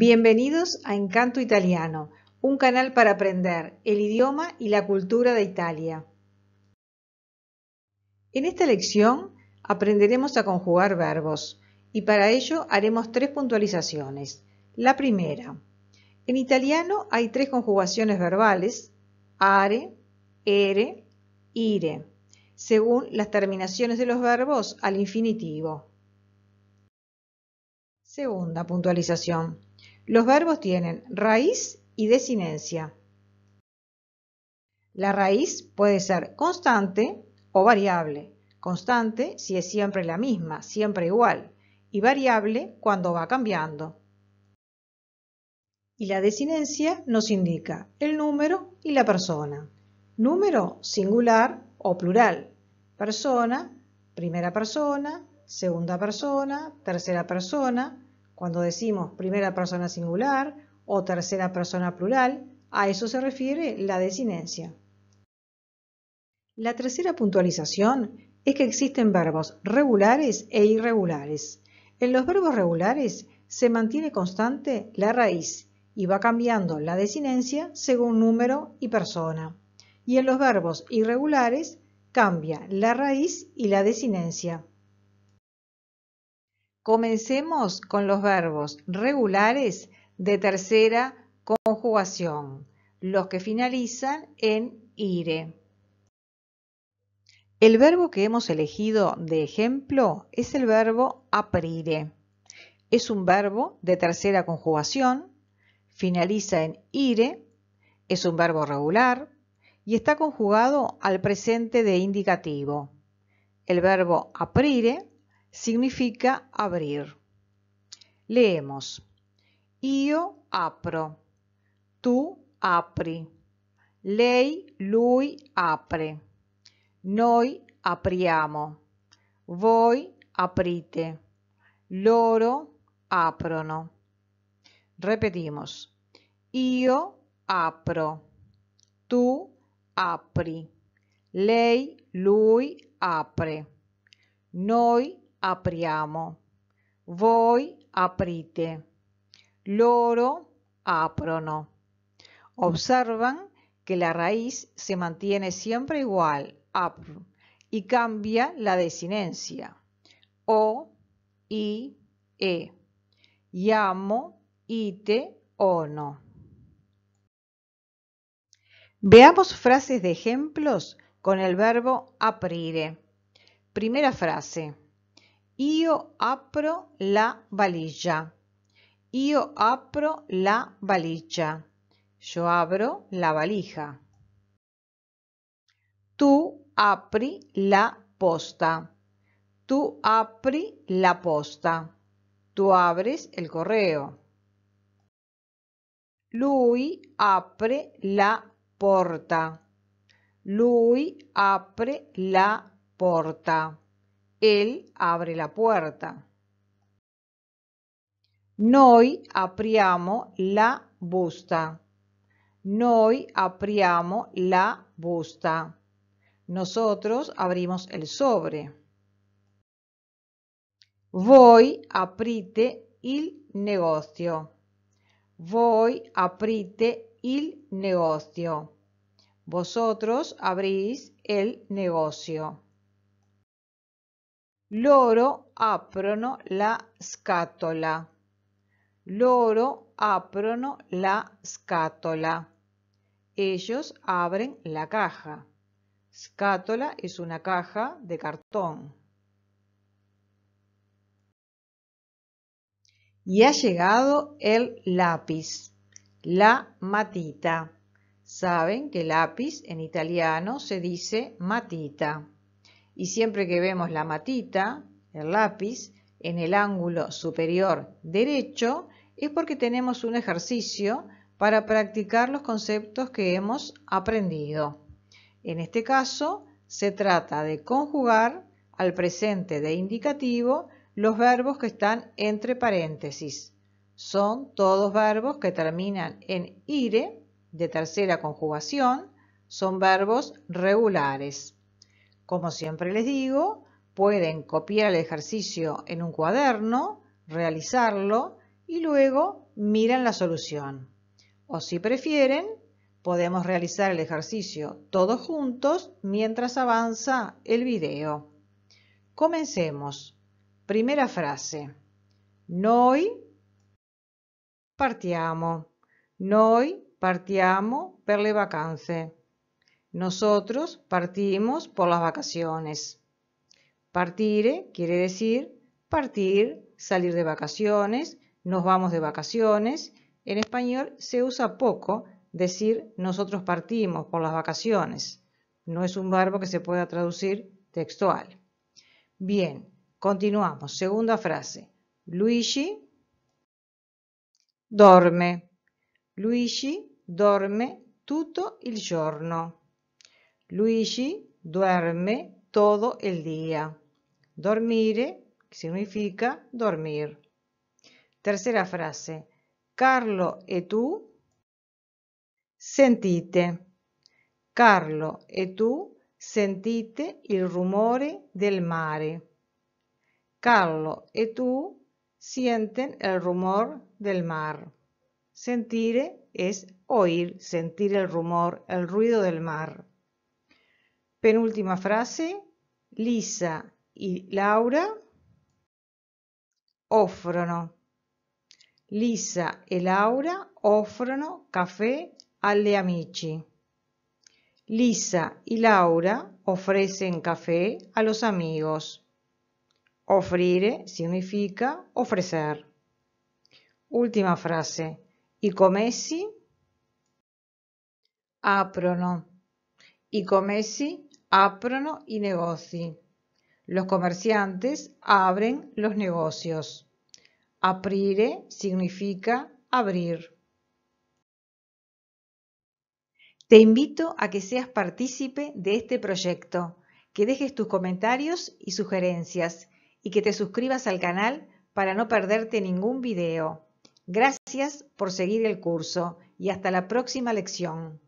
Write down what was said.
Bienvenidos a Encanto Italiano, un canal para aprender el idioma y la cultura de Italia. En esta lección aprenderemos a conjugar verbos y para ello haremos tres puntualizaciones. La primera, en italiano hay tres conjugaciones verbales, are, ere, ire, según las terminaciones de los verbos al infinitivo. Segunda puntualización. Los verbos tienen raíz y desinencia. La raíz puede ser constante o variable. Constante si es siempre la misma, siempre igual, y variable cuando va cambiando. Y la desinencia nos indica el número y la persona. Número singular o plural. Persona, primera persona, segunda persona, tercera persona, cuando decimos primera persona singular o tercera persona plural, a eso se refiere la desinencia. La tercera puntualización es que existen verbos regulares e irregulares. En los verbos regulares se mantiene constante la raíz y va cambiando la desinencia según número y persona. Y en los verbos irregulares cambia la raíz y la desinencia. Comencemos con los verbos regulares de tercera conjugación, los que finalizan en ire. El verbo que hemos elegido de ejemplo es el verbo aprire. Es un verbo de tercera conjugación, finaliza en ire, es un verbo regular y está conjugado al presente de indicativo. El verbo aprire significa abrir. Leemos. Io apro. Tu apri. Lei, lui apre. Noi apriamo. Voi aprite. Loro aprono. Repetimos. Io apro. Tu apri. Lei, lui apre. Noi apriamo, Voy, aprite, loro aprono. Observan que la raíz se mantiene siempre igual, apr, y cambia la desinencia, o, i, e. Llamo, ite, ono. Veamos frases de ejemplos con el verbo aprire. Primera frase. Yo apro la valija. Io apro la valija. Yo abro la valija. Tu apri la posta. Tu apri la posta. Tú abres el correo. Lui apre la porta. Lui apre la porta. Él abre la puerta. Noi apriamo la busta. Noi apriamo la busta. Nosotros abrimos el sobre. Voi aprite il negocio. Voi aprite il negocio. Vosotros abrís el negocio. Loro aprono la scatola. Loro aprono la scatola. Ellos abren la caja. Scatola es una caja de cartón. Y ha llegado el lápiz, la matita. Saben que lápiz en italiano se dice matita y siempre que vemos la matita, el lápiz, en el ángulo superior derecho, es porque tenemos un ejercicio para practicar los conceptos que hemos aprendido. En este caso, se trata de conjugar al presente de indicativo los verbos que están entre paréntesis. Son todos verbos que terminan en ire, de tercera conjugación, son verbos regulares. Como siempre les digo, pueden copiar el ejercicio en un cuaderno, realizarlo y luego miran la solución. O si prefieren, podemos realizar el ejercicio todos juntos mientras avanza el video. Comencemos. Primera frase. Noi partiamo. Noi partiamo per le vacanze. Nosotros partimos por las vacaciones. Partire eh, quiere decir partir, salir de vacaciones, nos vamos de vacaciones. En español se usa poco decir nosotros partimos por las vacaciones. No es un verbo que se pueda traducir textual. Bien, continuamos. Segunda frase. Luigi dorme. Luigi dorme tutto il giorno. Luigi duerme todo el día. Dormire significa dormir. Tercera frase. Carlo e tu sentite. Carlo e tu sentite il rumore del mare. Carlo e tu sienten el rumor del mar. Sentire es oír, sentir el rumor, el ruido del mar. Penúltima frase, Lisa y Laura, Ofrono. Lisa y Laura café caffè alle amici. Lisa y Laura ofrecen café a los amigos. Ofrire eh, significa ofrecer. Última frase. I Comessi aprono. I Comessi Aprono y negoci. Los comerciantes abren los negocios. Aprire significa abrir. Te invito a que seas partícipe de este proyecto, que dejes tus comentarios y sugerencias y que te suscribas al canal para no perderte ningún video. Gracias por seguir el curso y hasta la próxima lección.